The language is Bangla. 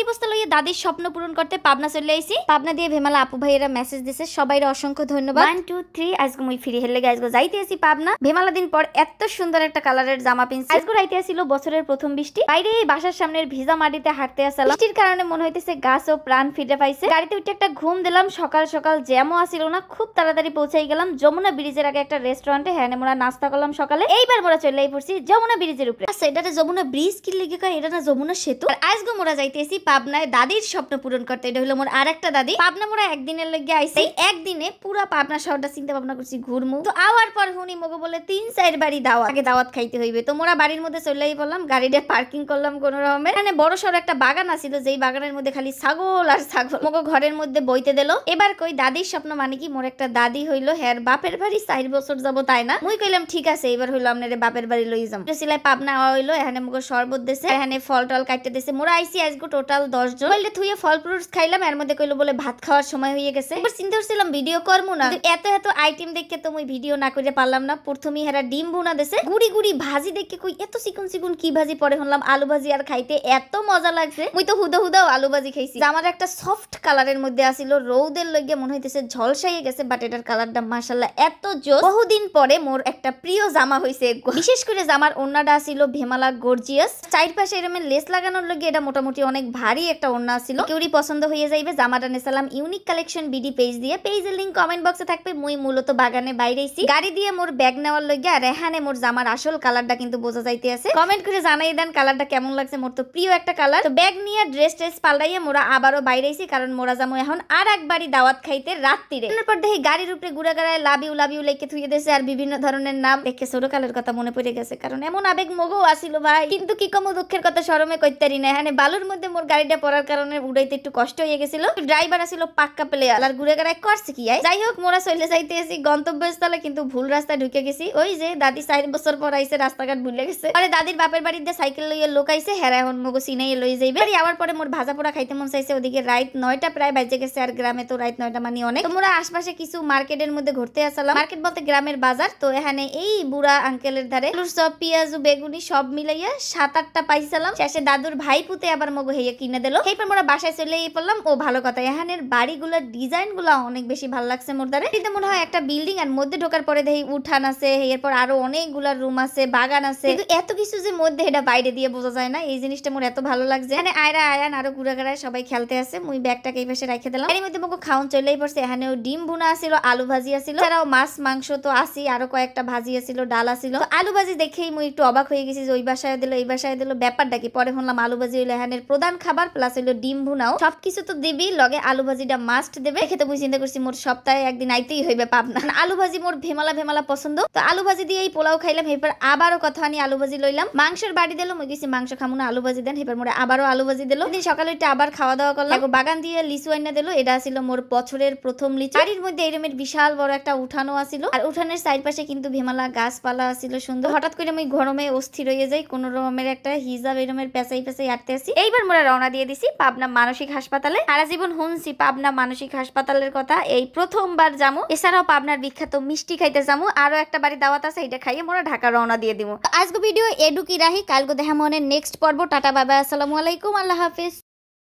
চারটি বস্তা লইয়া দাদির স্বপ্ন পূরণ করতে পাবনা চলে আইসি পাবনা দিয়ে ভেমালা আপু ভাইয়েরা মেসেজ দিছে সবাই অসংখ্য ধন্যবাদ ওয়ান টু থ্রি আজকে মুই ফিরে হেলে আজকে যাইতে আসি পাবনা ভেমালা দিন পর এত সুন্দর একটা কালারের জামা পিনছি আজকে রাইতে আসিল বছরের প্রথম বৃষ্টি বাইরে এই বাসার সামনের ভিজা মাটিতে হাঁটতে আসলাম বৃষ্টির কারণে মনে হইতেছে গাছ ও প্রাণ ফিরে পাইছে গাড়িতে উঠে একটা ঘুম দিলাম সকাল সকাল জ্যামও আসিল না খুব তাড়াতাড়ি পৌঁছাই গেলাম যমুনা ব্রিজের আগে একটা রেস্টুরেন্টে হ্যানে মোরা নাস্তা করলাম সকালে এইবার মোরা চলে পড়ছি যমুনা ব্রিজের উপরে আচ্ছা এটা যমুনা ব্রিজ কি লিখে এটা না যমুনা সেতু আর আজকে মোরা যাইতেছি পাবনায় দাদির স্বপ্ন পূরণ করতে এটা হলো মোর আর একটা দাদি পাবনা মোরা একদিনের লেগে আইসে একদিনে পুরো পাবনা শহরটা চিন্তা ভাবনা করছি ঘুরমু তো আওয়ার পর হুনি মগে বলে তিন চার বাড়ি দাওয়াত আগে দাওয়াত খাইতে হইবে তো মোরা বাড়ির মধ্যে চললেই বললাম গাড়িটা পার্কিং করলাম কোন রকমের মানে বড় সড় একটা বাগান আছিল যেই বাগানের মধ্যে খালি ছাগল আর ছাগল মগো ঘরের মধ্যে বইতে দিল এবার কই দাদির স্বপ্ন মানে কি মোর একটা দাদি হইলো হ্যার বাপের বাড়ি চার বছর যাবো তাই না মুই কইলাম ঠিক আছে এবার হইলো আপনার বাপের বাড়ি লই যাম সিলাই পাবনা হইলো এখানে মগো শরবত দেশে এখানে ফল টল কাটতে দেশে মোরা আইসি আজগো টোটাল দশজন বললে থুয়ে ফল ফ্রুটস খাইলাম এর মধ্যে কইলো বলে ভাত খাওয়ার সময় হয়ে গেছে এবার চিন্তা করছিলাম ভিডিও করবো না এত এত আইটেম দেখে তো মুই ভিডিও না করে পারলাম না প্রথমেই হেরা ডিম ভুনা দেশে গুড়ি গুড়ি ভাজি দেখে কই এত সিকুন চিকুন কি ভাজি পরে হলাম আলু ভাজি আর খাইতে এত মজা লাগছে মুই তো হুদা হুদাও আলু ভাজি খাইছি আমার একটা সফট কালারের মধ্যে আসিল রৌদের লগে মনে হইতেছে ঝলসাইয়ে গেছে বাট এটার কালারটা মাসাল্লাহ এত জোর বহুদিন পরে মোর একটা প্রিয় জামা হয়েছে বিশেষ করে জামার ওন্নাটা আসিল ভেমালা গর্জিয়াস চারপাশে এরমেন লেস লাগানোর লগে এটা মোটামুটি অনেক ভারী একটা ওড়না ছিল কেউরি পছন্দ হয়ে যাইবে জামাটা নেসালাম ইউনিক কালেকশন বিডি পেজ দিয়ে পেজের লিঙ্ক কমেন্ট বক্সে থাকবে মুই মূলত বাগানে বাইরেছি গাড়ি দিয়ে মোর ব্যাগ নেওয়ার লইয়া রেহানে মোর জামার আসল কালারটা কিন্তু বোঝা যাইতে আছে কমেন্ট করে জানাই দেন কালারটা কেমন লাগছে মোর তো প্রিয় একটা কালার তো ব্যাগ নিয়ে ড্রেস ট্রেস পাল্টাইয়ে মোরা আবারও বাইরেছি কারণ মোরা জামু এখন আর একবারই দাওয়াত খাইতে রাত্রিরে এরপর দেখি গাড়ির উপরে গুড়া গাড়ায় লাভিউ লাবিউ লেখে থুয়ে দিয়েছে আর বিভিন্ন ধরনের নাম দেখে ছোটকালের কথা মনে পড়ে গেছে কারণ এমন আবেগ মগও আসিল ভাই কিন্তু কি কম দুঃখের কথা সরমে কইতারি না এখানে বালুর মধ্যে মোর গাড়িটা পড়ার কারণে উড়াইতে একটু কষ্ট হয়ে গেছিল ড্রাইভার আসিল পাক্কা প্লেয়ার আর ঘুরে গাড়াই করছে কি যাই হোক মোরা চলে যাইতে এসি গন্তব্যস্থলে কিন্তু ভুল রাস্তায় ঢুকে গেছি ওই যে দাদি চার বছর পর আইসে রাস্তাঘাট ভুলে গেছে আরে দাদির বাপের বাড়িতে সাইকেল লইয়ে লোক আইসে হেরা হ্যাঁ এখন মগো সিনাই লই যাইবে আর আবার পরে মোর ভাজা পোড়া খাইতে মন চাইছে ওদিকে রাইট নয়টা প্রায় বাজে গেছে আর গ্রামে তো রাইট নয়টা মানি অনেক মোরা আশপাশে কিছু মার্কেটের মধ্যে ঘুরতে আসলাম মার্কেট বলতে গ্রামের বাজার তো এখানে এই বুড়া আঙ্কেলের ধারে সব পেঁয়াজু বেগুনি সব মিলাইয়া সাত আটটা পাইছিলাম শেষে দাদুর ভাই পুতে আবার মগো হেয়ে কিনে দিল এই মোরা বাসায় চলে পড়লাম ও ভালো কথা এখানের বাড়িগুলোর ডিজাইন অনেক বেশি ভালো লাগছে মোর দ্বারা কিন্তু মনে হয় একটা বিল্ডিং আর মধ্যে ঢোকার পরে দেখি উঠান আছে এরপর আরো অনেকগুলা রুম আছে বাগান আছে এত কিছু যে মধ্যে এটা বাইরে দিয়ে বোঝা যায় না এই জিনিসটা মোর এত ভালো লাগছে এখানে আয়রা আয়ান আরো ঘুরাঘাড়ায় সবাই খেলতে আছে মুই ব্যাগটাকে এই পাশে রেখে দিলাম এর মধ্যে মুখে খাওয়ান চলেই পড়ছে এখানেও ডিম ভুনা আছিল আলু ভাজি আছিল তারাও মাছ মাংস তো আসি আরো কয়েকটা ভাজি আছিল ডাল আছিল আলু ভাজি দেখেই মুই একটু অবাক হয়ে গেছি যে ওই বাসায় দিল এই বাসায় দিল ব্যাপারটা কি পরে শুনলাম আলু ভাজি হইলো এখানের প্রধান খাবার প্লাস হইলো ডিম ভুনাও সবকিছু তো দেবি লগে আলু ভাজিটা মাস্ট দেবে খেতে বুঝি চিন্তা করছি মোর সপ্তাহে একদিন আইতেই হইবে পাবনা আলু ভাজি মোর ভেমালা ভেমালা পছন্দ তো আলু ভাজি দিয়ে এই পোলাও খাইলাম এবার আবারও কথা আনি আলু ভাজি লইলাম মাংসের বাড়ি দিল মুই গেছি মাংস খামু না আলু ভাজি দেন এবার মোরে আবারও আলু ভাজি দিল দিন সকালে এটা আবার খাওয়া দাওয়া করলাম বাগান দিয়ে লিচু আইনা দিল এটা ছিল মোর বছরের প্রথম লিচু বাড়ির মধ্যে এরমের বিশাল বড় একটা উঠানো আছিল আর উঠানের সাইড পাশে কিন্তু ভেমালা গাছপালা আছিল সুন্দর হঠাৎ করে আমি গরমে অস্থির হয়ে যাই কোন রকমের একটা হিজাব এরমের পেঁচাই পেঁচাই আটতে আসি এইবার মোরা রওনা দিয়ে দিছি পাবনা মানসিক হাসপাতালে সারা জীবন হুনছি পাবনা মানসিক হাসপাতালের কথা এই প্রথমবার যামু এছাড়াও পাবনার বিখ্যাত মিষ্টি খাইতে যামু আরো একটা বাড়ি দাওয়াত আছে এটা খাইয়ে মোরা ঢাকা রওনা দিয়ে দিব আজকে ভিডিও এডুকি রাহি কালকে দেখা মনে নেক্সট পর্ব টাটা বাবা আসসালামু আলাইকুম আল্লাহ হাফিজ